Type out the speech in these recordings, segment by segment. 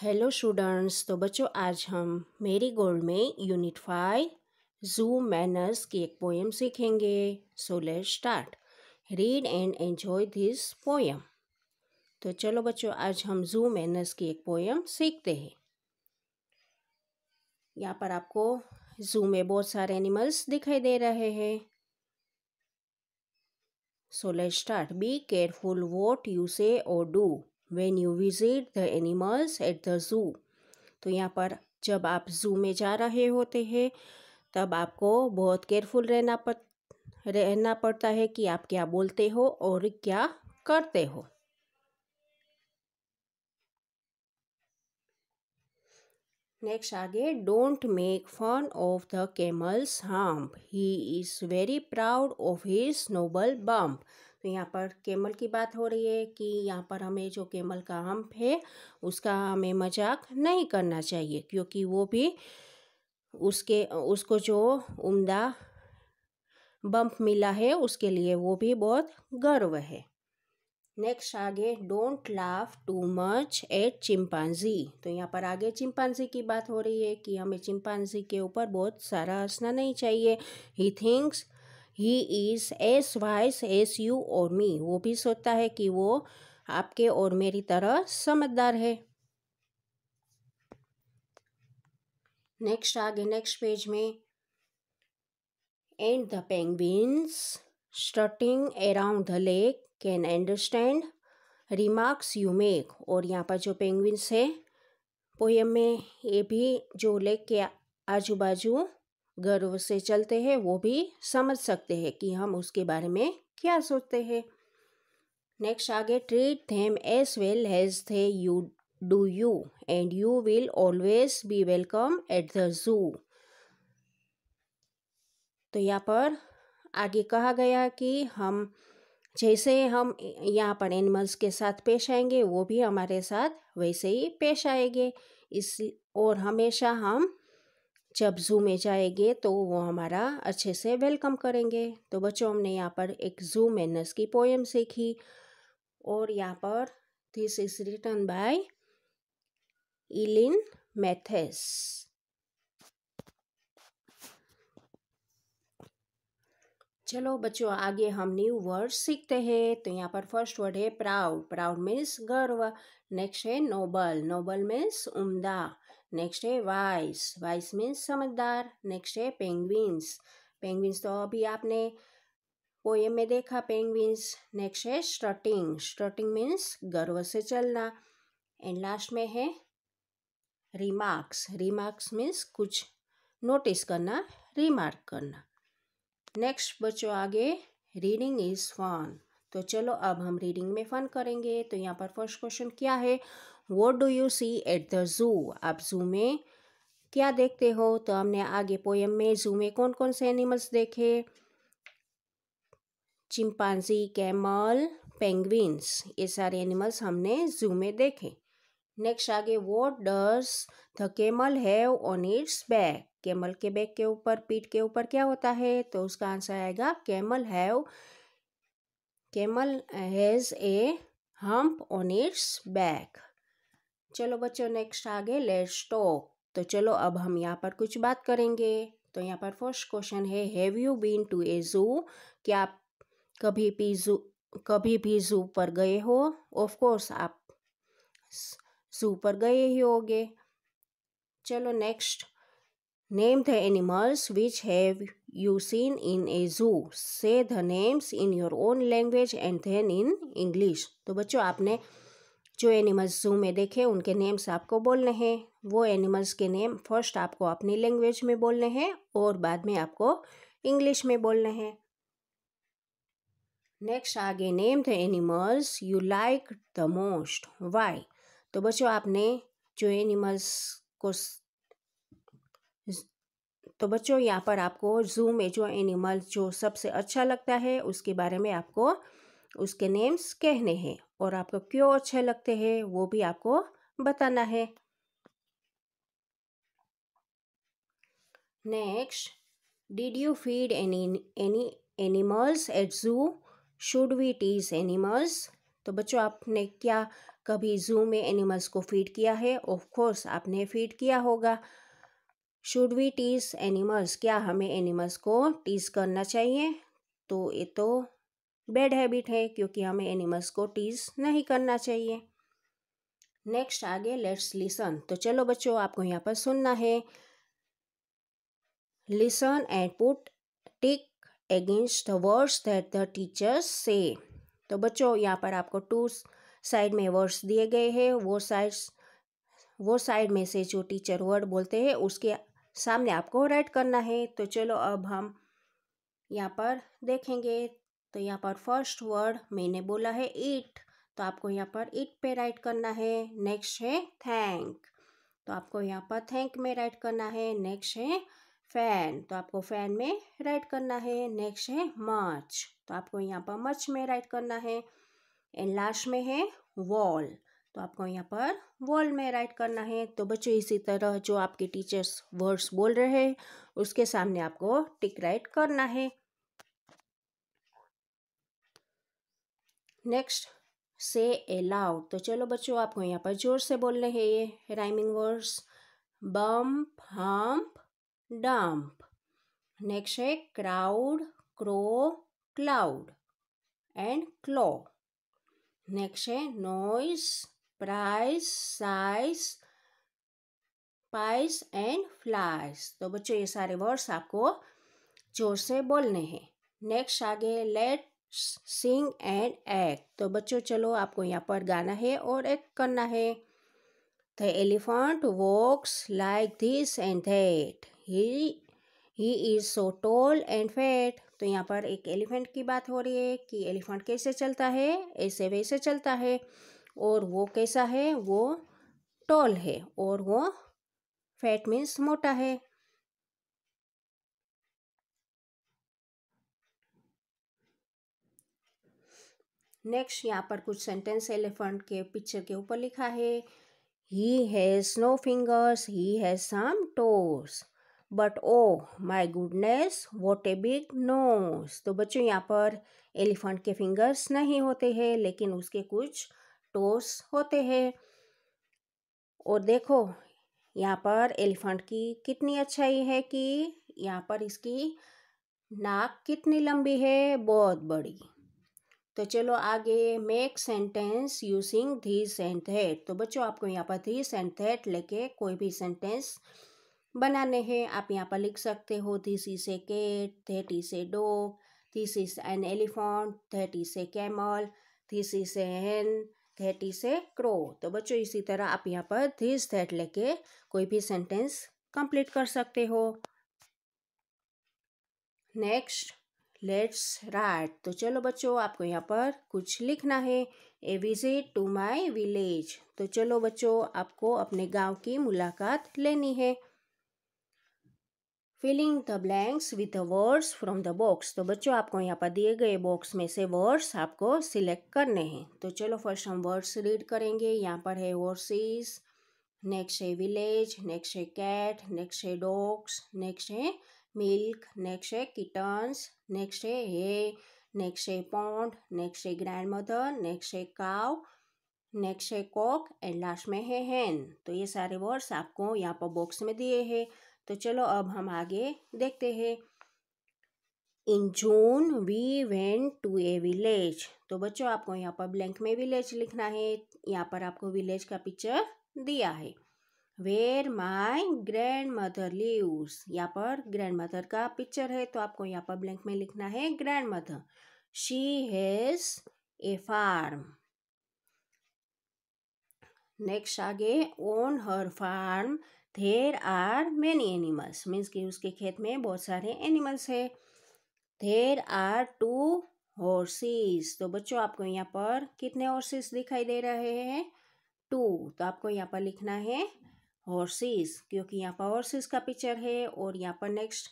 hello students तो बच्चों आज हम मेरी गोल्ड में यूनिट फाइव जू मैनर्स की एक पोएम सीखेंगे so let start read and enjoy this poem तो चलो बच्चों आज हम जू मैनर्स की एक पोएम सीखते हैं यहाँ पर आपको जू में बहुत सारे एनिमल्स दिखाई दे रहे हैं so let start be careful what you say और do when you visit the animals at the zoo तो यहाँ पर जब आप ज़ू में जा रहे होते हैं तब आपको बहुत केयरफुल रहना पड़ रहना पड़ता है कि आप क्या बोलते हो और क्या करते हो नेक्स्ट आगे don't make fun of the camel's hump he is very proud of his noble bump तो यहाँ पर केमल की बात हो रही है कि यहाँ पर हमें जो केमल का हम्प है उसका हमें मजाक नहीं करना चाहिए क्योंकि वो भी उसके उसको जो उम्दा बम्प मिला है उसके लिए वो भी बहुत गर्व है नेक्स्ट आगे don't laugh too much at chimpanzee तो यहाँ पर आगे चिंपांजी की बात हो रही है कि हमें चिंपांजी के ऊपर बहुत सारा हंसना नहीं चाहिए he thinks he is as wise as you और मी वो भी सोचता है कि वो आपके और मेरी तरह समझदार है नेक्स्ट आगे नेक्स्ट पेज में and the penguins strutting around the lake can understand remarks you make और यहाँ पर जो पेंगविन्स है पोएम में ये भी जो लेक के आजू बाजू गर्व से चलते हैं वो भी समझ सकते हैं कि हम उसके बारे में क्या सोचते हैं नेक्स्ट आगे treat them as well has they you do you and you will always be welcome at the zoo तो यहाँ पर आगे कहा गया कि हम जैसे हम यहाँ पर एनिमल्स के साथ पेश आएंगे वो भी हमारे साथ वैसे ही पेश आएंगे इस और हमेशा हम जब जू में जाएंगे तो वो हमारा अच्छे से वेलकम करेंगे तो बच्चों हमने यहाँ पर एक जू मैनस की पोएम सीखी और यहाँ पर this is written by Eileen Mathias चलो बच्चों आगे हम न्यू वर्ड सीखते हैं तो यहाँ पर फर्स्ट वर्ड है प्राउड प्राउड मीन्स गर्व नेक्स्ट है नोबल नोबल मीन्स उमदा नेक्स्ट है वाइस वाइस मीन्स समझदार नेक्स्ट है पेंगविन्स पेंगविन्स तो अभी आपने पोएम में देखा पेंगविन्स नेक्स्ट है स्ट्रटिंग स्ट्रटिंग मीन्स गर्व से चलना एंड लास्ट में है रिमार्क्स रिमार्क्स मीन्स कुछ नोटिस करना रिमार्क करना नेक्स्ट बच्चों आगे रीडिंग इज़ फन तो चलो अब हम रीडिंग में फन करेंगे तो यहाँ पर फर्स्ट क्वेश्चन क्या है what do you see at the zoo आप ज़ू में क्या देखते हो तो हमने आगे पोएम में ज़ू में कौन कौन से एनिमल्स देखे चिंपांजी कैमल पेंगविन्स ये सारे एनिमल्स हमने ज़ू में देखे नेक्स्ट आगे what does the camel have on its back camel के बैक के ऊपर पीठ के ऊपर क्या होता है तो उसका आंसर आएगा camel have camel has a hump on its back चलो बच्चों नेक्स्ट आगे लेट्स टॉक तो चलो अब हम यहाँ पर कुछ बात करेंगे तो यहाँ पर फर्स्ट क्वेश्चन है have you been to a zoo क्या आप कभी भी जू कभी भी जू पर गए हो ऑफ कोर्स आप जू पर गए ही होगे चलो next name the animals which have you seen in a zoo say the names in your own language and then in English तो बच्चों आपने जो एनिमल्स जू में देखे उनके नेम्स आपको बोलने हैं वो एनिमल्स के नेम फर्स्ट आपको अपनी लैंग्वेज में बोलने हैं और बाद में आपको इंग्लिश में बोलने हैं नेक्स्ट आगे name the animals you like the most why तो बच्चों आपने जो एनिमल्स को तो बच्चों यहाँ पर आपको जू में जो एनिमल्स जो सबसे अच्छा लगता है उसके बारे में आपको उसके नेम्स कहने हैं और आपको क्यों अच्छे लगते हैं वो भी आपको बताना है next did you feed any any animals at zoo should we tease animals तो बच्चों आपने क्या कभी जू में एनिमल्स को फीड किया है ऑफ कोर्स आपने फीड किया होगा शुड वी टीज एनिमल्स क्या हमें एनिमल्स को टीज करना चाहिए तो ये तो बैड हैबिट है क्योंकि हमें एनिमल्स को टीज नहीं करना चाहिए नेक्स्ट आगे लेट्स लिसन तो चलो बच्चों आपको यहाँ पर सुनना है listen and put tick against the words that the teachers say तो बच्चों यहाँ पर आपको टू साइड में वर्ड्स दिए गए हैं वो साइड्स वो साइड में से जो टीचर वर्ड बोलते हैं उसके सामने आपको राइट करना है तो चलो अब हम यहाँ पर देखेंगे तो यहाँ पर फर्स्ट वर्ड मैंने बोला है इट तो आपको यहाँ पर इट पे राइट करना है नेक्स्ट है थैंक तो आपको यहाँ पर थैंक में राइट करना है नेक्स्ट है फैन तो आपको फैन में राइट करना है नेक्स्ट है मच तो आपको यहाँ पर मच में राइट करना है एंड लास्ट में है वॉल तो आपको यहाँ पर वॉल में राइट करना है तो बच्चों इसी तरह जो आपके टीचर्स वर्ड्स बोल रहे हैं उसके सामने आपको टिक राइट करना है नेक्स्ट से अलाउड तो चलो बच्चों आपको यहाँ पर जोर से बोलने हैं ये rhyming words bump hump dump next है crowd crow cloud and claw next है noise price size pies and flies तो बच्चों ये सारे वर्ड्स आपको जोर से बोलने हैं नेक्स्ट आगे लेट सिंग एंड एक्ट तो बच्चों चलो आपको यहाँ पर गाना है और एक्ट करना है the elephant walks like this and that he he is so tall and fat तो यहाँ पर एक एलिफेंट की बात हो रही है कि एलिफेंट कैसे चलता है ऐसे वैसे चलता है और वो कैसा है वो टॉल है और वो फैट मीन्स मोटा है नेक्स्ट यहाँ पर कुछ सेंटेंस एलिफेंट के पिक्चर के ऊपर लिखा है he has no fingers he has some toes but oh my goodness what a big nose तो बच्चों यहाँ पर एलिफेंट के फिंगर्स नहीं होते हैं लेकिन उसके कुछ टोस होते हैं और देखो यहाँ पर एलिफेंट की कितनी अच्छाई है कि यहाँ पर इसकी नाक कितनी लंबी है बहुत बड़ी तो चलो आगे make sentence using this and तो बच्चों आपको यहाँ पर धीस एंड लेके कोई भी सेंटेंस बनाने हैं आप यहाँ पर लिख सकते हो this is a cat that is a dog this is an elephant that is a camel this is a hen that is a crow तो बच्चों इसी तरह आप यहाँ पर धीस थेट लेके कोई भी सेंटेंस कंप्लीट कर सकते हो नेक्स्ट लेट्स राइट तो चलो बच्चों आपको यहाँ पर कुछ लिखना है a visit to my village तो चलो बच्चों आपको अपने गांव की मुलाकात लेनी है filling the blanks with the words from the box तो बच्चों आपको यहाँ पर दिए गए बॉक्स में से वर्ड्स आपको सिलेक्ट करने हैं तो चलो फर्स्ट हम वर्ड्स रीड करेंगे यहाँ पर है वर्सेस नेक्स्ट है विलेज नेक्स्ट है कैट नेक्स्ट है डॉग्स नेक्स्ट है मिल्क नेक्स्ट है किटन्स नेक्स्ट है हे नेक्स्ट है पॉन्ड नेक्स्ट है ग्रैंड मदर नेक्स्ट है काव नेक्स्ट है कॉक एंड लास्ट में है हैन तो ये सारे वर्ड्स आपको यहाँ पर बॉक्स में दिए हैं तो चलो अब हम आगे देखते हैं in June we went to a village तो बच्चों आपको यहाँ पर ब्लैंक में विलेज लिखना है यहाँ पर आपको विलेज का पिक्चर दिया है where my grandmother lives यहाँ पर ग्रैंड मदर का पिक्चर है तो आपको यहाँ पर ब्लैंक में लिखना है grandmother she has a farm next आगे on her farm there are many animals means कि उसके खेत में बहुत सारे एनिमल्स है देर आर टू हॉर्सेस तो बच्चों आपको यहाँ पर कितने हॉर्सेस दिखाई दे रहे हैं टू तो आपको यहाँ पर लिखना है हॉर्सेस क्योंकि यहाँ पर हॉर्सेस का पिक्चर है और यहाँ पर नेक्स्ट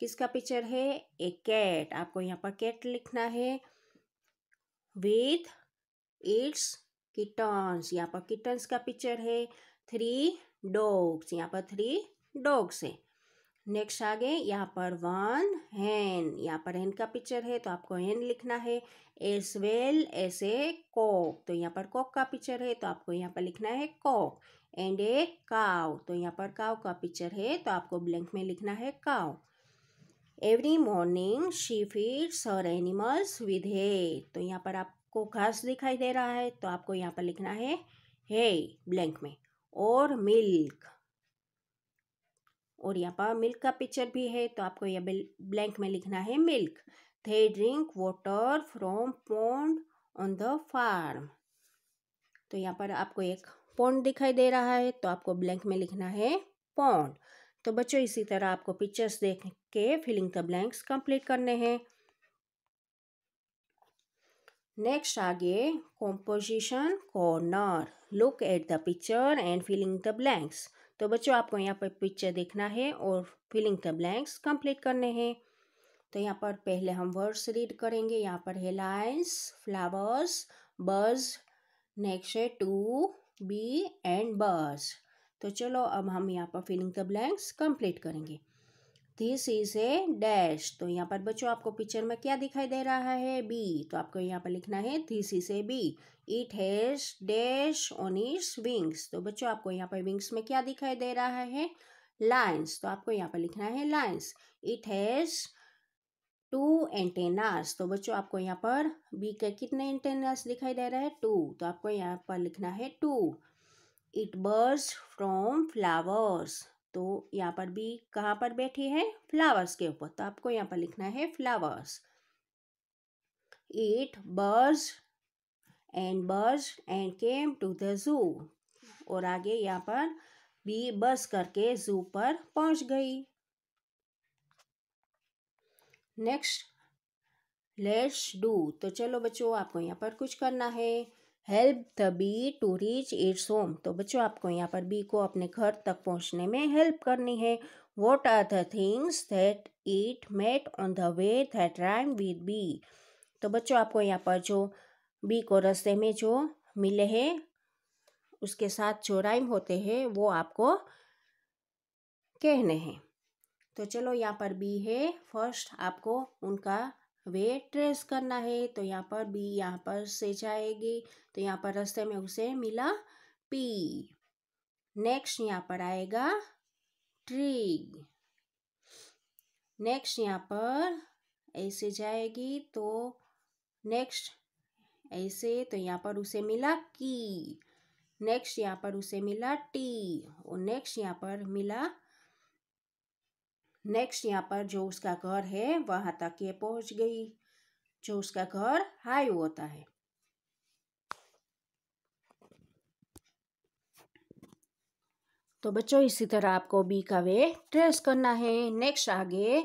किसका पिक्चर है ए कैट आपको यहाँ पर कैट लिखना है विथ इट्स किटन्स यहाँ पर किटन्स का पिक्चर है थ्री डॉग्स यहाँ पर थ्री डॉग्स है नेक्स्ट आगे यहाँ पर वन हैन यहाँ पर हैन का पिक्चर है तो आपको हैन लिखना है as well as a cock तो यहाँ पर कॉक का पिक्चर है तो आपको यहाँ पर लिखना है कॉक एंड ए काव तो यहाँ पर काव का पिक्चर है तो आपको ब्लैंक में लिखना है cow every morning she feeds our animals with hay तो यहाँ पर आपको घास दिखाई दे रहा है तो आपको यहाँ पर लिखना है हे ब्लैंक में और मिल्क और यहाँ पर मिल्क का पिक्चर भी है तो आपको यह ब्लैंक में लिखना है milk they drink water from pond on the farm तो यहाँ पर आपको एक पॉन्ड दिखाई दे रहा है तो आपको ब्लैंक में लिखना है पॉन्ड तो बच्चों इसी तरह आपको पिक्चर्स देख के फिलिंग द ब्लैंक्स कंप्लीट करने हैं नेक्स्ट आगे composition corner look at the picture and filling the blanks तो बच्चों आपको यहाँ पर पिक्चर देखना है और फिलिंग द ब्लैंक्स कंप्लीट करने हैं तो यहाँ पर पहले हम वर्ड्स रीड करेंगे यहाँ पर है लाइन्स फ्लावर्स बर्ड्स नेक्स्ट है टू बी एंड बस तो चलो अब हम यहाँ पर फिलिंग द ब्लैंक्स कंप्लीट करेंगे दिस इज ए डैश तो यहाँ पर बच्चों आपको पिक्चर में क्या दिखाई दे रहा है बी तो आपको यहाँ पर लिखना है this is a bee it has dash on its wings तो बच्चों आपको यहाँ पर विंग्स में क्या दिखाई दे रहा है लाइन्स तो आपको यहाँ पर लिखना है lines it has two antennas तो बच्चों आपको यहाँ पर बी के कितने एंटेनास दिखाई दे रहा है टू तो आपको यहाँ पर लिखना है two it buzz from flowers तो यहाँ पर बी कहाँ पर बैठी है फ्लावर्स के ऊपर तो आपको यहाँ पर लिखना है flowers it buzz and buzz and came to the zoo और आगे यहाँ पर बी बस करके जू पर पहुँच गई नेक्स्ट लेट्स डू तो चलो बच्चों आपको यहाँ पर कुछ करना है help the bee to reach its home तो बच्चों आपको यहाँ पर बी को अपने घर तक पहुँचने में हेल्प करनी है what are the things that it met on the way that rhyme with bee तो बच्चों आपको यहाँ पर जो बी को रस्ते में जो मिले हैं उसके साथ जो राइम होते हैं वो आपको कहने हैं तो चलो यहाँ पर बी है फर्स्ट आपको उनका वेट ट्रेस करना है तो यहाँ पर बी यहाँ पर से जाएगी तो यहाँ पर रस्ते में उसे मिला पी नेक्स्ट यहाँ पर आएगा ट्री नेक्स्ट यहाँ पर ऐसे जाएगी तो नेक्स्ट ऐसे तो यहाँ पर उसे मिला की नेक्स्ट यहाँ पर उसे मिला टी और नेक्स्ट यहाँ पर मिला नेक्स्ट यहाँ पर जो उसका घर है वहाँ तक ये पहुँच गई जो उसका घर हाई होता है तो बच्चों इसी तरह आपको बी का वे ट्रेस करना है नेक्स्ट आगे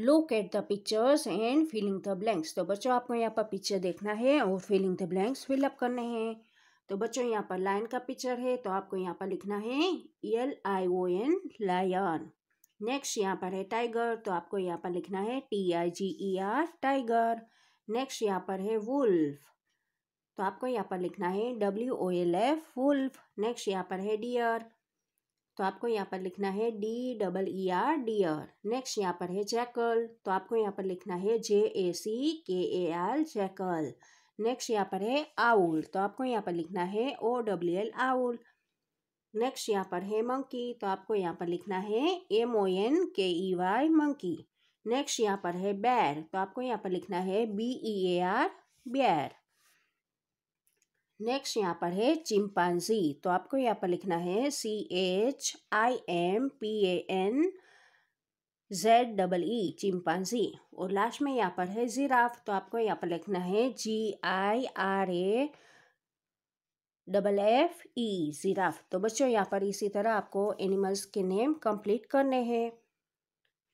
look at the pictures and filling the blanks तो बच्चों आपको यहाँ पर पिक्चर देखना है और फिलिंग द ब्लैंक्स फिलअप करने हैं तो बच्चों यहाँ पर लाइन का पिक्चर है तो आपको यहाँ पर लिखना है L I O N lion next यहाँ पर है टाइगर तो आपको यहाँ पर लिखना है T I G E R tiger next यहाँ पर है वुल्फ तो आपको यहाँ पर लिखना है W O L F wolf next यहाँ पर है डियर तो आपको यहाँ पर लिखना है D double E R deer next यहाँ पर है जैकल तो आपको यहाँ पर लिखना है जे ए सी के ए आर जैकल नेक्स्ट यहाँ पर है आउल तो आपको यहाँ पर लिखना है O W L owl next यहाँ पर है मंकी तो आपको यहाँ पर लिखना है एम ओ एन के ई वाई मंकी नेक्स्ट यहाँ पर है बैर तो आपको यहाँ पर लिखना है B E A R bear next यहाँ पर है चिंपांजी तो आपको यहाँ पर लिखना है C H I M P A N Z double E chimpanzee और लास्ट में यहाँ पर है जिराफ तो आपको यहाँ पर लिखना है G I R A double F E giraffe तो बच्चों यहाँ पर इसी तरह आपको एनिमल्स के नेम कंप्लीट करने हैं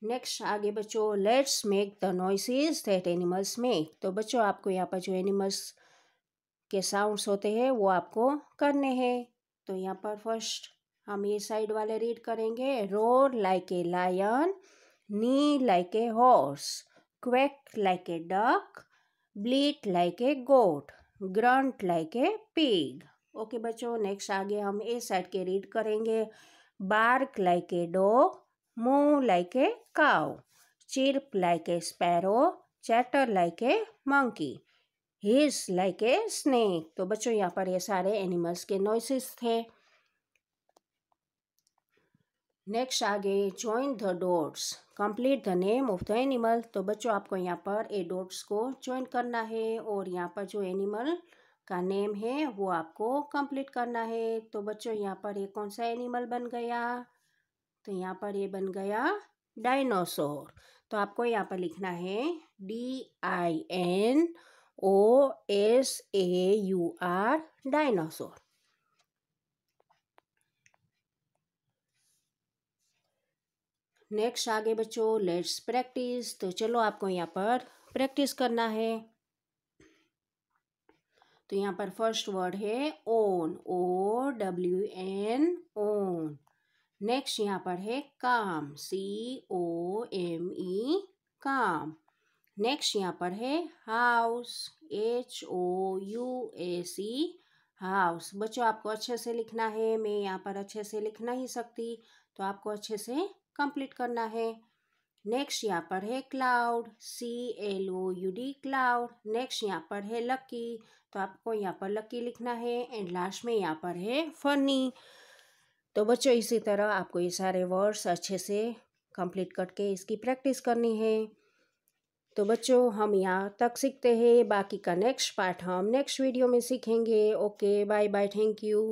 नेक्स्ट आगे बच्चों let's make the noises that animals make तो बच्चों आपको यहाँ पर जो एनिमल्स के साउंड्स होते हैं वो आपको करने हैं तो यहाँ पर फर्स्ट हम ये साइड वाले रीड करेंगे roar like a lion neigh like a horse quack like a duck bleat like a goat grunt like a pig okay बच्चों नेक्स्ट आगे हम ए साइड के रीड करेंगे bark like a dog, moo like a cow chirp like a sparrow chatter like a monkey hiss like a snake तो बच्चों यहाँ पर ये सारे एनिमल्स के नॉइसेस थे नेक्स्ट आगे join the dots complete the name of the animal तो बच्चों आपको यहाँ पर ए डॉट्स को ज्वाइन करना है और यहाँ पर जो एनिमल का नेम है वो आपको कंप्लीट करना है तो बच्चों यहाँ पर ये कौन सा एनिमल बन गया तो यहाँ पर ये बन गया डायनासोर तो आपको यहाँ पर लिखना है D I N O S A U R dinosaur next आगे बच्चों लेट्स प्रैक्टिस तो चलो आपको यहाँ पर प्रैक्टिस करना है तो यहाँ पर फर्स्ट वर्ड है own O W N own next यहाँ पर है काम सी ओ एम ई काम नेक्स्ट यहाँ पर है house H O U A C house बच्चों आपको अच्छे से लिखना है मैं यहाँ पर अच्छे से लिख नहीं सकती तो आपको अच्छे से कंप्लीट करना है नेक्स्ट यहाँ पर है cloud C L O U D cloud next यहाँ पर है लकी तो आपको यहाँ पर लकी लिखना है एंड लास्ट में यहाँ पर है फनी तो बच्चों इसी तरह आपको ये सारे वर्ड्स अच्छे से कंप्लीट करके इसकी प्रैक्टिस करनी है तो बच्चों हम यहाँ तक सीखते हैं बाकी का नेक्स्ट पार्ट हम नेक्स्ट वीडियो में सीखेंगे okay bye bye thank you